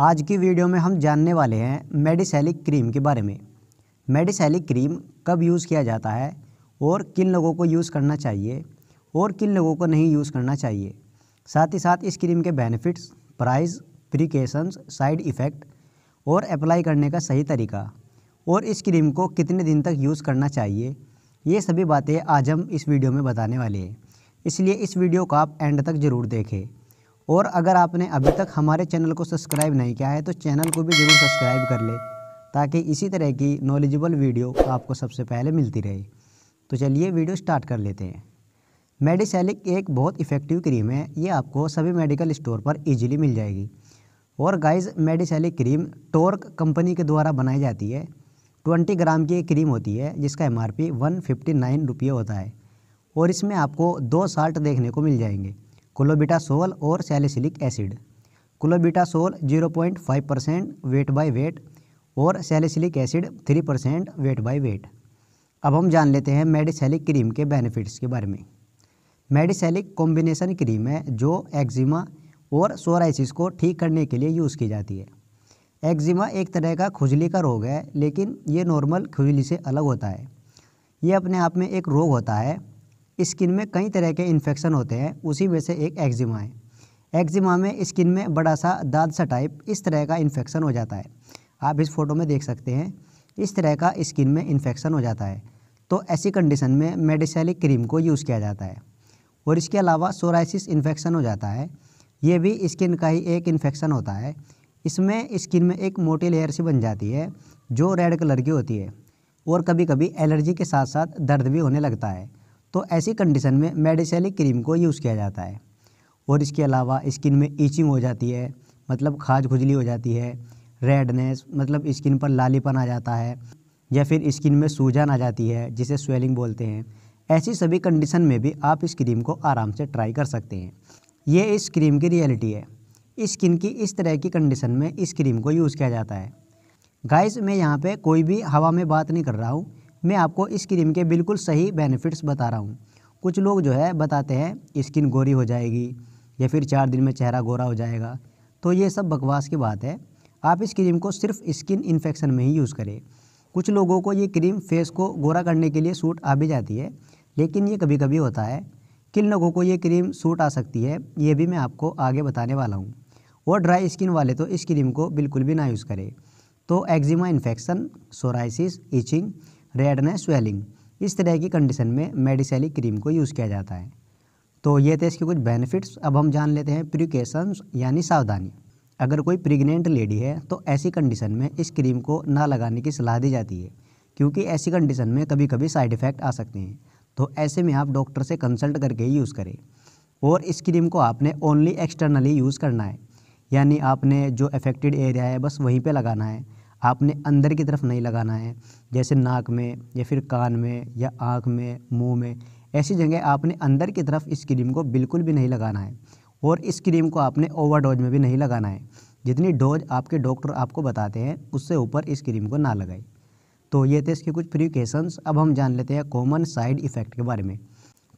आज की वीडियो में हम जानने वाले हैं मेडिसैलिक क्रीम के बारे में मेडिसैलिक क्रीम कब यूज़ किया जाता है और किन लोगों को यूज़ करना चाहिए और किन लोगों को नहीं यूज़ करना चाहिए साथ ही साथ इस क्रीम के benefits price precautions side effect और अप्लाई करने का सही तरीका और इस क्रीम को कितने दिन तक यूज़ करना चाहिए ये सभी बातें आज हम इस वीडियो में बताने वाले हैं इसलिए इस वीडियो को आप एंड तक ज़रूर देखें और अगर आपने अभी तक हमारे चैनल को सब्सक्राइब नहीं किया है तो चैनल को भी ज़रूर सब्सक्राइब कर ले ताकि इसी तरह की नॉलेजेबल वीडियो आपको सबसे पहले मिलती रहे तो चलिए वीडियो स्टार्ट कर लेते हैं मेडिसेलिक एक बहुत इफ़ेक्टिव क्रीम है ये आपको सभी मेडिकल स्टोर पर ईजिली मिल जाएगी और guys Medisalic cream Torque company के द्वारा बनाई जाती है ट्वेंटी ग्राम की एक क्रीम होती है जिसका M R P one fifty nine रुपये होता है और इसमें आपको दो साल्ट देखने को मिल जाएंगे कोलोबिटासोल और salicylic acid clobetasol 0.5 percent weight by weight और salicylic acid 3 percent weight by weight अब हम जान लेते हैं मेडिसेलिक क्रीम के बेनिफिट्स के बारे में मेडिसैलिक कॉम्बिनेसन क्रीम है जो एक्जिमा और सोराइसिस को ठीक करने के लिए यूज़ की जाती है एक्जिमा एक तरह का खुजली का रोग है लेकिन ये नॉर्मल खुजली से अलग होता है ये अपने आप में एक रोग होता है स्किन में कई तरह के इन्फेक्शन होते हैं उसी में से एक एक्जिमा है एक्जिमा में स्किन में बड़ा सा दाद सा टाइप इस तरह का इन्फेक्शन हो जाता है आप इस फोटो में देख सकते हैं इस तरह का स्किन में इन्फेक्शन हो जाता है तो ऐसी कंडीशन में मेडिसलिक क्रीम को यूज़ किया जाता है और इसके अलावा सोराइसिस इन्फेक्शन हो जाता है ये भी स्किन का ही एक इन्फेक्शन होता है इसमें स्किन में एक मोटी लेयर सी बन जाती है जो रेड कलर की होती है और कभी कभी एलर्जी के साथ साथ दर्द भी होने लगता है तो ऐसी कंडीशन में मेडिसेलिक क्रीम को यूज़ किया जाता है और इसके अलावा स्किन में ईचिंग हो जाती है मतलब खाज खुजली हो जाती है रेडनेस मतलब स्किन पर लालीपन आ जाता है या फिर स्किन में सूजन आ जाती है जिसे स्वेलिंग बोलते हैं ऐसी सभी कंडीशन में भी आप इस क्रीम को आराम से ट्राई कर सकते हैं ये इस क्रीम की रियलिटी है स्किन की इस तरह की कंडीशन में इस क्रीम को यूज़ किया जाता है गाइस मैं यहाँ पे कोई भी हवा में बात नहीं कर रहा हूँ मैं आपको इस क्रीम के बिल्कुल सही बेनिफिट्स बता रहा हूँ कुछ लोग जो है बताते हैं स्किन गोरी हो जाएगी या फिर चार दिन में चेहरा गोरा हो जाएगा तो ये सब बकवास की बात है आप इस क्रीम को सिर्फ स्किन इन्फेक्शन में ही यूज़ करें कुछ लोगों को ये क्रीम फेस को गोरा करने के लिए सूट आ भी जाती है लेकिन ये कभी कभी होता है किन लोगों को ये क्रीम सूट आ सकती है ये भी मैं आपको आगे बताने वाला हूँ और ड्राई स्किन वाले तो इस क्रीम को बिल्कुल भी ना यूज़ करें तो eczema infection psoriasis itching redness swelling इस तरह की कंडीशन में मेडिसली क्रीम को यूज़ किया जाता है तो ये थे इसके कुछ बेनिफिट्स अब हम जान लेते हैं प्रिकेशंस यानी सावधानी अगर कोई प्रेग्नेंट लेडी है तो ऐसी कंडीशन में इस क्रीम को ना लगाने की सलाह दी जाती है क्योंकि ऐसी कंडीशन में कभी कभी साइड इफ़ेक्ट आ सकते हैं तो ऐसे में आप डॉक्टर से कंसल्ट करके ही यूज़ करें और इस क्रीम को आपने ओनली एक्सटर्नली यूज़ करना है यानी आपने जो अफेक्टेड एरिया है बस वहीं पर लगाना है आपने अंदर की तरफ नहीं लगाना है जैसे नाक में या फिर कान में या आँख में मुँह में ऐसी जगह आपने अंदर की तरफ इस क्रीम को बिल्कुल भी नहीं लगाना है और इस क्रीम को आपने ओवरडोज में भी नहीं लगाना है जितनी डोज आपके डॉक्टर आपको बताते हैं उससे ऊपर इस क्रीम को ना लगाएं तो ये थे इसके कुछ प्रिकॉशंस अब हम जान लेते हैं कॉमन साइड इफ़ेक्ट के बारे में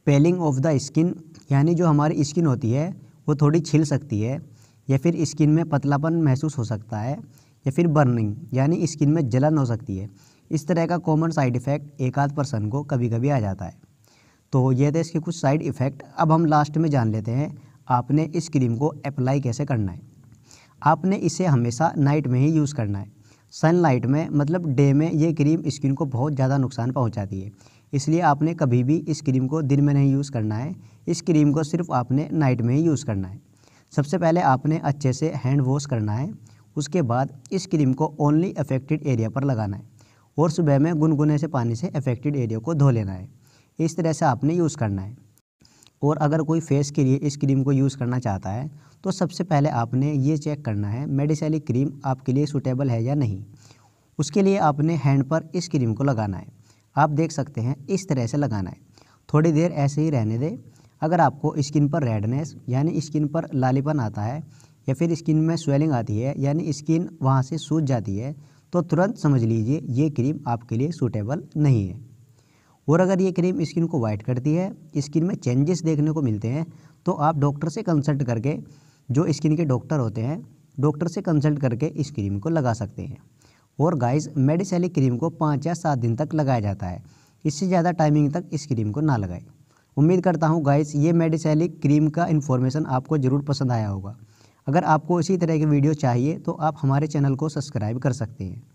पेलिंग ऑफ द स्किन यानी जो हमारी स्किन होती है वो थोड़ी छिल सकती है या फिर स्किन में पतलापन महसूस हो सकता है या फिर बर्निंग यानी स्किन में जलन हो सकती है इस तरह का कॉमन साइड इफ़ेक्ट एक आध पर्सन को कभी कभी आ जाता है तो ये थे इसके कुछ साइड इफ़ेक्ट अब हम लास्ट में जान लेते हैं आपने इस क्रीम को अप्लाई कैसे करना है आपने इसे हमेशा नाइट में ही यूज़ करना है सनलाइट में मतलब डे में ये क्रीम स्किन को बहुत ज़्यादा नुकसान पहुंचाती है इसलिए आपने कभी भी इस क्रीम को दिन में नहीं यूज़ करना है इस क्रीम को सिर्फ आपने नाइट में ही यूज़ करना है सबसे पहले आपने अच्छे से हैंड वॉश करना है उसके बाद इस क्रीम को ओनली अफेक्टेड एरिया पर लगाना है और सुबह में गुनगुने से पानी से अफेक्टेड एरिया को धो लेना है इस तरह से आपने यूज़ करना है और अगर कोई फेस के लिए इस क्रीम को यूज़ करना चाहता है तो सबसे पहले आपने ये चेक करना है मेडिसैलिक क्रीम आपके लिए सूटेबल है या नहीं उसके लिए आपने हैंड पर इस क्रीम को लगाना है आप देख सकते हैं इस तरह से लगाना है थोड़ी देर ऐसे ही रहने दें अगर आपको स्किन पर रेडनेस यानी स्किन पर लालीपन आता है या फिर स्किन में स्वेलिंग आती है यानी स्किन वहाँ से सूज जाती है तो तुरंत समझ लीजिए ये क्रीम आपके लिए सूटेबल नहीं है और अगर ये क्रीम स्किन को वाइट करती है स्किन में चेंजेस देखने को मिलते हैं तो आप डॉक्टर से कंसल्ट करके जो स्किन के डॉक्टर होते हैं डॉक्टर से कंसल्ट करके इस क्रीम को लगा सकते हैं और गाइस मेडिसैलिक क्रीम को पाँच या सात दिन तक लगाया जाता है इससे ज़्यादा टाइमिंग तक इस क्रीम को ना लगाएं उम्मीद करता हूँ गाइस ये मेडिसैलिक क्रीम का इन्फॉर्मेशन आपको ज़रूर पसंद आया होगा अगर आपको इसी तरह की वीडियो चाहिए तो आप हमारे चैनल को सब्सक्राइब कर सकते हैं